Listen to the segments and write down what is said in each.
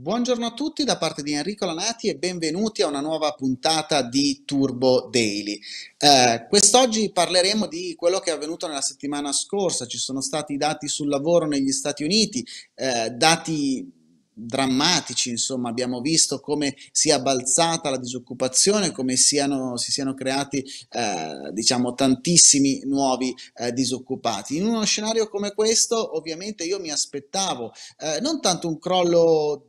Buongiorno a tutti da parte di Enrico Lanati e benvenuti a una nuova puntata di Turbo Daily. Eh, quest'oggi parleremo di quello che è avvenuto nella settimana scorsa, ci sono stati dati sul lavoro negli Stati Uniti, eh, dati drammatici, insomma, abbiamo visto come sia balzata la disoccupazione, come siano, si siano creati eh, diciamo tantissimi nuovi eh, disoccupati. In uno scenario come questo, ovviamente io mi aspettavo eh, non tanto un crollo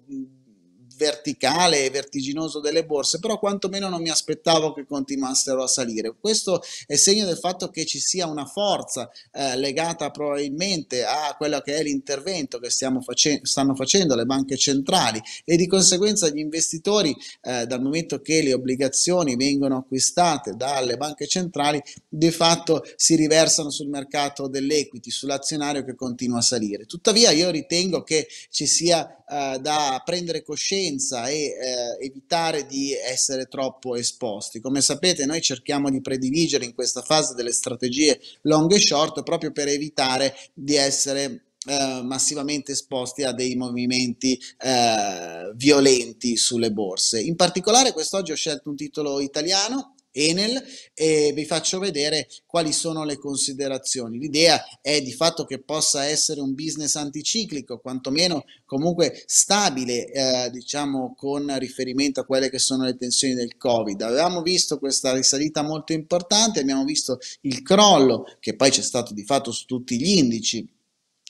verticale e vertiginoso delle borse, però quantomeno non mi aspettavo che continuassero a salire. Questo è segno del fatto che ci sia una forza eh, legata probabilmente a quello che è l'intervento che face stanno facendo le banche centrali e di conseguenza gli investitori eh, dal momento che le obbligazioni vengono acquistate dalle banche centrali di fatto si riversano sul mercato dell'equity, sull'azionario che continua a salire. Tuttavia io ritengo che ci sia eh, da prendere coscienza e eh, evitare di essere troppo esposti. Come sapete noi cerchiamo di prediligere in questa fase delle strategie long e short proprio per evitare di essere eh, massivamente esposti a dei movimenti eh, violenti sulle borse. In particolare quest'oggi ho scelto un titolo italiano Enel e vi faccio vedere quali sono le considerazioni. L'idea è di fatto che possa essere un business anticiclico, quantomeno comunque stabile, eh, diciamo con riferimento a quelle che sono le tensioni del Covid. Avevamo visto questa risalita molto importante, abbiamo visto il crollo che poi c'è stato di fatto su tutti gli indici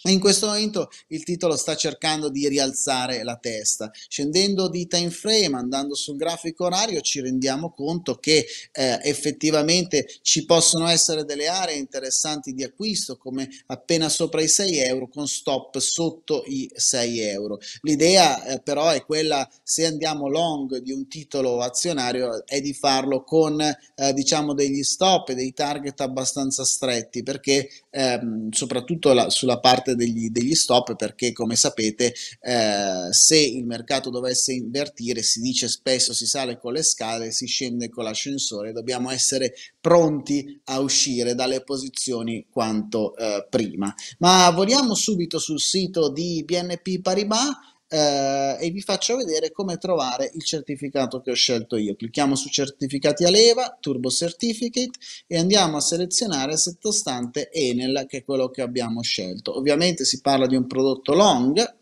in questo momento il titolo sta cercando di rialzare la testa. Scendendo di time frame, andando sul grafico orario, ci rendiamo conto che eh, effettivamente ci possono essere delle aree interessanti di acquisto, come appena sopra i 6 euro, con stop sotto i 6 euro. L'idea eh, però è quella, se andiamo long di un titolo azionario, è di farlo con eh, diciamo degli stop e dei target abbastanza stretti, perché ehm, soprattutto la, sulla parte track degli, degli stop perché come sapete eh, se il mercato dovesse invertire si dice spesso si sale con le scale, si scende con l'ascensore, dobbiamo essere pronti a uscire dalle posizioni quanto eh, prima. Ma voliamo subito sul sito di BNP Paribas eh, e vi faccio vedere come trovare il certificato che ho scelto io. Clicchiamo su certificati a leva, turbo certificate e andiamo a selezionare sottostante Enel che è quello che abbiamo scelto. Ovviamente si parla di un prodotto long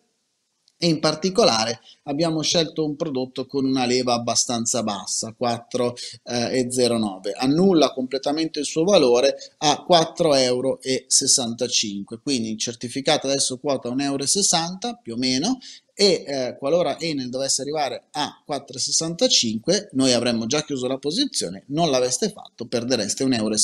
e in particolare abbiamo scelto un prodotto con una leva abbastanza bassa 4,09 eh, annulla completamente il suo valore a 4,65 euro quindi il certificato adesso quota 1,60 euro più o meno e eh, qualora Enel dovesse arrivare a 4,65 noi avremmo già chiuso la posizione, non l'aveste fatto perdereste 1,60 euro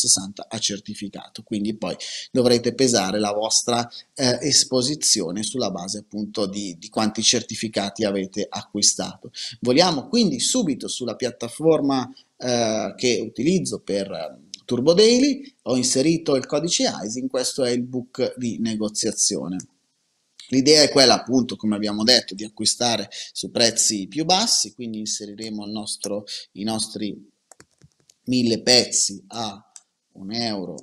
a certificato, quindi poi dovrete pesare la vostra eh, esposizione sulla base appunto di, di quanti certificati avete acquistato. Vogliamo quindi subito sulla piattaforma eh, che utilizzo per eh, Turbo Daily, ho inserito il codice ISIN, questo è il book di negoziazione. L'idea è quella appunto, come abbiamo detto, di acquistare su prezzi più bassi, quindi inseriremo nostro, i nostri mille pezzi a 1,52 euro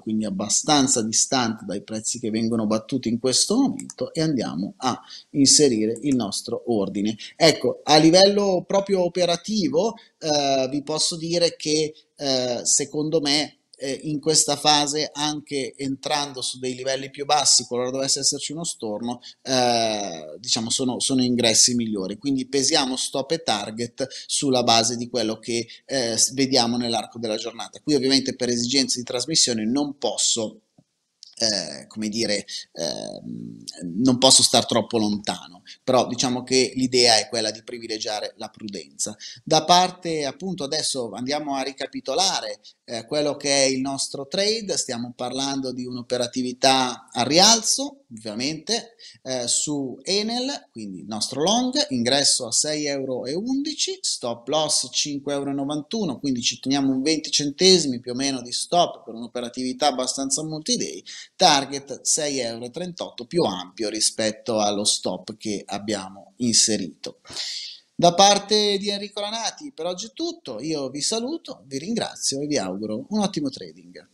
quindi abbastanza distante dai prezzi che vengono battuti in questo momento e andiamo a inserire il nostro ordine. Ecco, a livello proprio operativo eh, vi posso dire che eh, secondo me eh, in questa fase anche entrando su dei livelli più bassi, qualora dovesse esserci uno storno, eh, diciamo sono, sono, ingressi migliori. Quindi pesiamo stop e target sulla base di quello che eh, vediamo nell'arco della giornata. Qui ovviamente per esigenze di trasmissione non posso eh, come dire, eh, non posso star troppo lontano, però diciamo che l'idea è quella di privilegiare la prudenza. Da parte appunto adesso andiamo a ricapitolare eh, quello che è il nostro trade, stiamo parlando di un'operatività a rialzo, ovviamente, eh, su Enel, quindi il nostro long, ingresso a 6,11 euro, stop loss 5,91 euro, quindi ci teniamo un 20 centesimi più o meno di stop per un'operatività abbastanza multi-day, target 6,38 euro più ampio rispetto allo stop che abbiamo inserito. Da parte di Enrico Lanati per oggi è tutto, io vi saluto, vi ringrazio e vi auguro un ottimo trading.